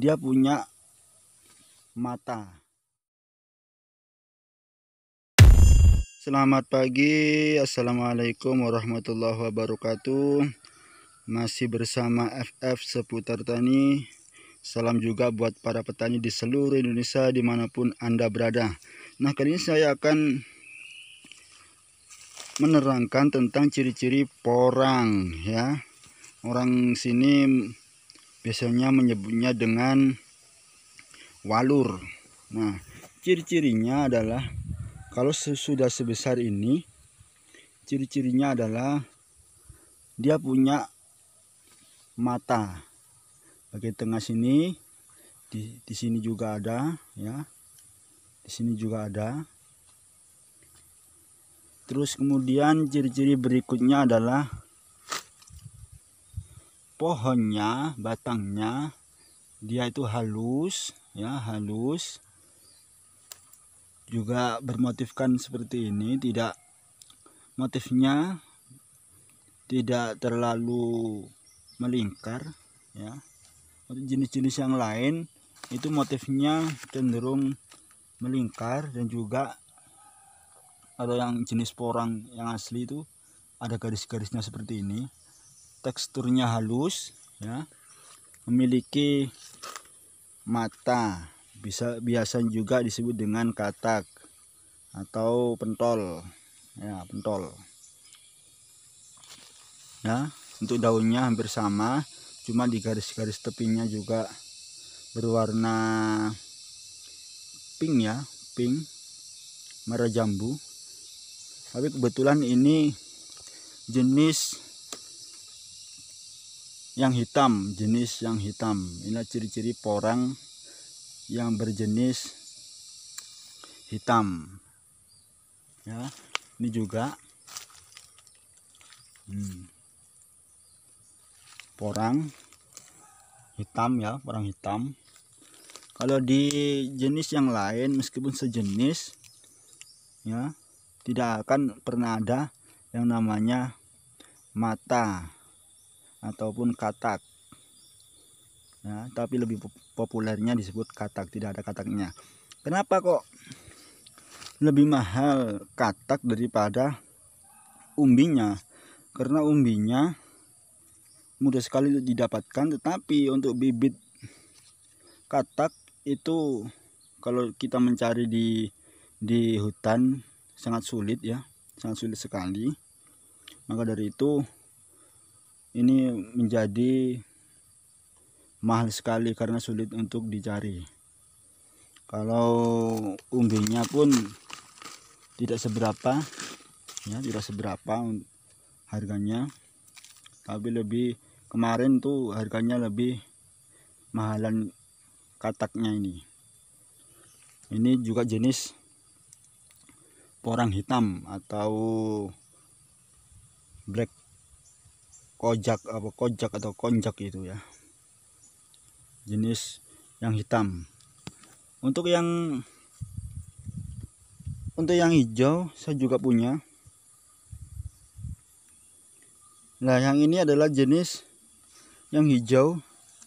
dia punya mata Selamat pagi Assalamualaikum warahmatullahi wabarakatuh Masih bersama FF seputar tani Salam juga buat para petani di seluruh Indonesia dimanapun Anda berada Nah kali ini saya akan menerangkan tentang ciri-ciri porang ya Orang sini biasanya menyebutnya dengan walur nah ciri-cirinya adalah kalau sudah sebesar ini ciri-cirinya adalah dia punya mata bagian tengah sini di, di sini juga ada ya di sini juga ada terus kemudian ciri-ciri berikutnya adalah pohonnya, batangnya dia itu halus ya, halus. Juga bermotifkan seperti ini, tidak motifnya tidak terlalu melingkar ya. Jenis-jenis yang lain itu motifnya cenderung melingkar dan juga ada yang jenis porang yang asli itu ada garis-garisnya seperti ini teksturnya halus ya memiliki mata bisa biasa juga disebut dengan katak atau pentol ya pentol ya untuk daunnya hampir sama cuma di garis-garis tepinya juga berwarna pink ya pink merah jambu tapi kebetulan ini jenis yang hitam jenis yang hitam ini ciri-ciri porang yang berjenis hitam ya ini juga hmm. porang hitam ya porang hitam kalau di jenis yang lain meskipun sejenis ya tidak akan pernah ada yang namanya mata ataupun katak ya, tapi lebih populernya disebut katak tidak ada kataknya kenapa kok lebih mahal katak daripada umbinya karena umbinya mudah sekali didapatkan tetapi untuk bibit katak itu kalau kita mencari di di hutan sangat sulit ya sangat sulit sekali maka dari itu ini menjadi mahal sekali karena sulit untuk dicari kalau umbinya pun tidak seberapa ya tidak seberapa harganya tapi lebih kemarin tuh harganya lebih mahalan kataknya ini ini juga jenis porang hitam atau black kojak apa kojak atau konjak itu ya jenis yang hitam untuk yang untuk yang hijau saya juga punya nah yang ini adalah jenis yang hijau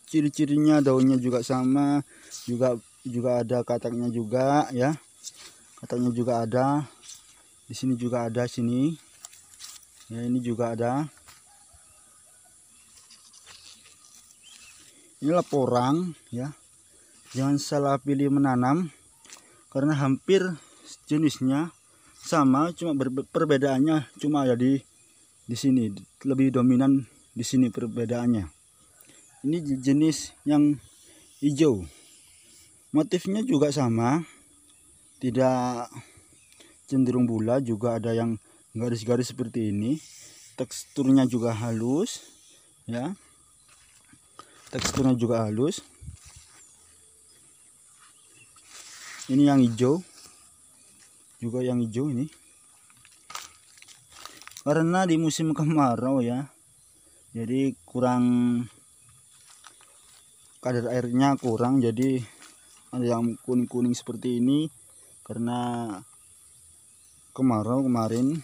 ciri-cirinya daunnya juga sama juga juga ada kataknya juga ya kataknya juga ada di sini juga ada sini ya ini juga ada inilah porang ya jangan salah pilih menanam karena hampir jenisnya sama cuma perbedaannya cuma ada di di sini lebih dominan di sini perbedaannya ini jenis yang hijau motifnya juga sama tidak cenderung bulat juga ada yang garis-garis seperti ini teksturnya juga halus ya teksturnya juga halus ini yang hijau juga yang hijau ini karena di musim kemarau ya jadi kurang kadar airnya kurang jadi ada yang kuning-kuning seperti ini karena kemarau kemarin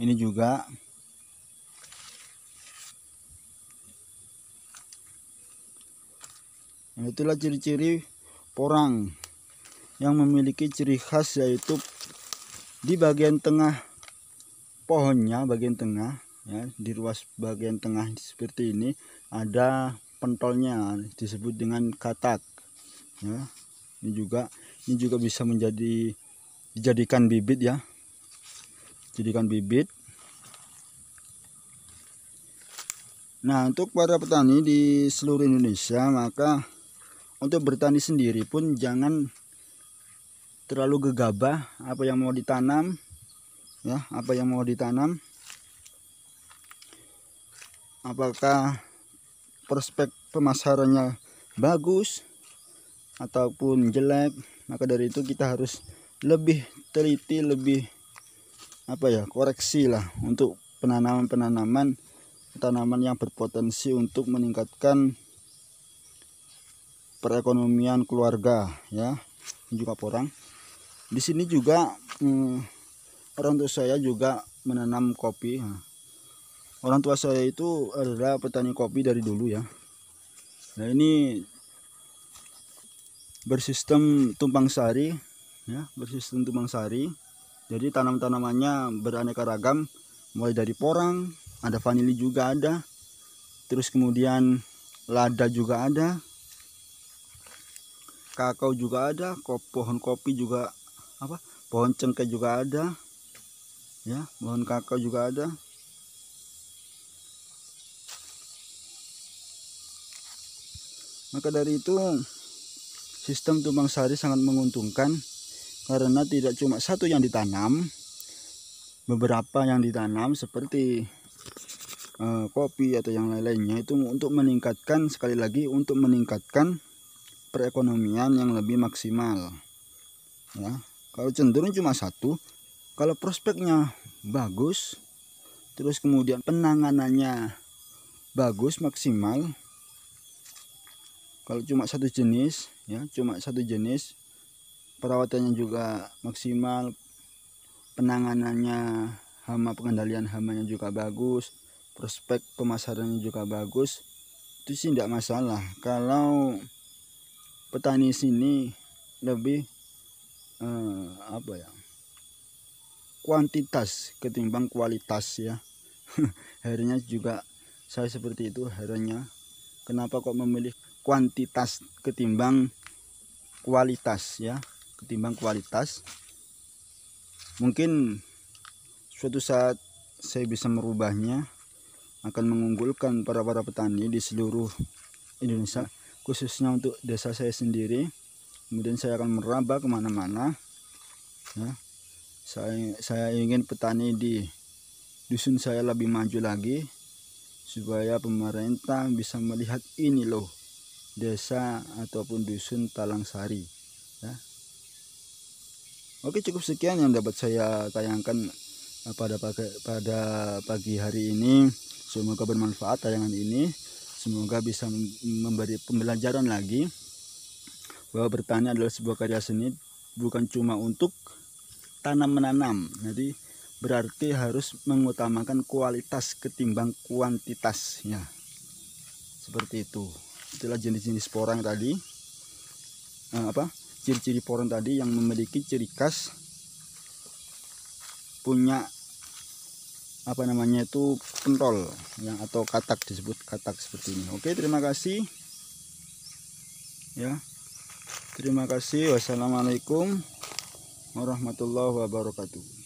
ini juga itulah ciri-ciri porang yang memiliki ciri khas yaitu di bagian tengah pohonnya bagian tengah ya di ruas bagian tengah seperti ini ada pentolnya disebut dengan katak ya ini juga ini juga bisa menjadi dijadikan bibit ya jadikan bibit nah untuk para petani di seluruh Indonesia maka untuk bertani sendiri pun jangan terlalu gegabah apa yang mau ditanam ya apa yang mau ditanam apakah prospek pemasarannya bagus ataupun jelek maka dari itu kita harus lebih teliti lebih apa ya koreksi lah untuk penanaman-penanaman tanaman yang berpotensi untuk meningkatkan perekonomian keluarga ya juga porang di sini juga hmm, orang tua saya juga menanam kopi ya. orang tua saya itu adalah petani kopi dari dulu ya nah ini bersistem tumpang sari ya bersistem tumpang sari jadi tanam-tanamannya beraneka ragam mulai dari porang ada vanili juga ada terus kemudian lada juga ada kakao juga ada pohon kopi juga apa pohon cengkeh juga ada ya pohon kakao juga ada maka dari itu sistem tumbang sari sangat menguntungkan karena tidak cuma satu yang ditanam beberapa yang ditanam seperti eh, kopi atau yang lain-lainnya itu untuk meningkatkan sekali lagi untuk meningkatkan perekonomian yang lebih maksimal ya kalau cenderung cuma satu kalau prospeknya bagus terus kemudian penanganannya bagus maksimal kalau cuma satu jenis ya cuma satu jenis perawatannya juga maksimal penanganannya hama pengendalian hamanya juga bagus prospek pemasarannya juga bagus itu sih tidak masalah kalau petani sini lebih uh, apa ya kuantitas ketimbang kualitas ya akhirnya juga saya seperti itu akhirnya kenapa kok memilih kuantitas ketimbang kualitas ya ketimbang kualitas mungkin suatu saat saya bisa merubahnya akan mengunggulkan para para petani di seluruh Indonesia khususnya untuk desa saya sendiri kemudian saya akan meraba kemana-mana ya. saya saya ingin petani di dusun saya lebih maju lagi supaya pemerintah bisa melihat ini loh desa ataupun dusun Talang Sari ya. Oke cukup sekian yang dapat saya tayangkan eh, pada pada pagi hari ini semoga bermanfaat tayangan ini semoga bisa memberi pembelajaran lagi bahwa bertani adalah sebuah karya seni bukan cuma untuk tanam menanam jadi berarti harus mengutamakan kualitas ketimbang kuantitas seperti itu itulah jenis-jenis porang tadi eh, apa ciri-ciri porang tadi yang memiliki ciri khas punya apa namanya itu pentol yang atau katak disebut katak seperti ini oke terima kasih ya terima kasih wassalamualaikum warahmatullahi wabarakatuh